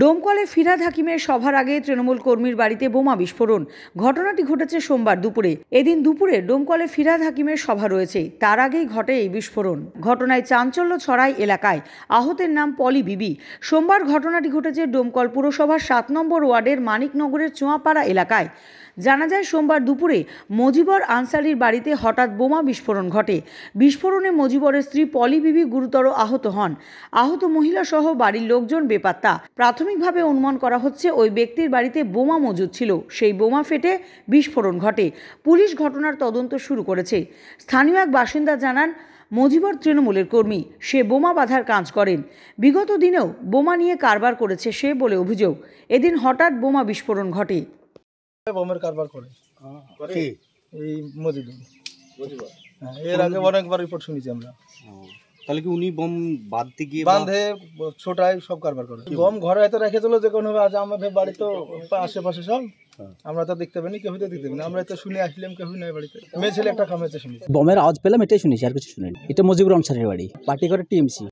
ডোমকলে ফিরাদ হাকিমের সভার আগে তৃণমূল কর্মীর বাড়িতে বোমা বিস্ফোরণ ঘটনাটি ঘটেছে সোমবার দুপুরে এদিন দুপুরে ডোমকলে ফিরাদ হাকিমের সভা রয়েছে তার আগেই ঘটে এই বিস্ফোরণ ঘটনায় চাঞ্চল্য ছড়ায় এলাকায় আহতের নাম পলি বিবি সোমবার ঘটনাটি ঘটেছে ডোমকল পুরসভার সাত নম্বর ওয়ার্ডের মানিকনগরের চুয়াপাড়া এলাকায় জানা যায় সোমবার দুপুরে মজিবর আনসারির বাড়িতে হঠাৎ বোমা বিস্ফোরণ ঘটে বিস্ফোরণে মজিবরের স্ত্রী পলি বিবি গুরুতর আহত হন আহত মহিলা সহ বাড়ির লোকজন বেপাত্তা প্রাথমিকভাবে অনুমান করা হচ্ছে ওই ব্যক্তির বাড়িতে বোমা মজুদ ছিল সেই বোমা ফেটে বিস্ফোরণ ঘটে পুলিশ ঘটনার তদন্ত শুরু করেছে স্থানীয় এক বাসিন্দা জানান মজিবর তৃণমূলের কর্মী সে বোমা বাঁধার কাজ করেন বিগত দিনেও বোমা নিয়ে কারবার করেছে সে বলে অভিযোগ এদিন হঠাৎ বোমা বিস্ফোরণ ঘটে বোমের কারবার করে এই হ্যাঁ, এর আগে অনেকবার রিপোর্ট শুনেছি আমরা তাহলে কি উনি বোম বাঁধতে গিয়ে বাঁধে ছোটায় সব কারবার করে বোম ঘরে হয়তো রেখে যে কোনো আজ আমাদের বাড়ি তো আশেপাশে সব হ্যাঁ। আমরা তো দেখতে পাইনি কেউ তো দেখতে পাইনি আমরা তো শুনে আসলাম কেউ নাই বাড়িতে মেয়ে ছেলে একটা কামাইতে শুনেছি বোমের আওয়াজ পেলাম এটাই শুনেছি আর কিছু শুনিনি এটা মজিবুর আনসারের বাড়ি পার্টি করে টিএমসি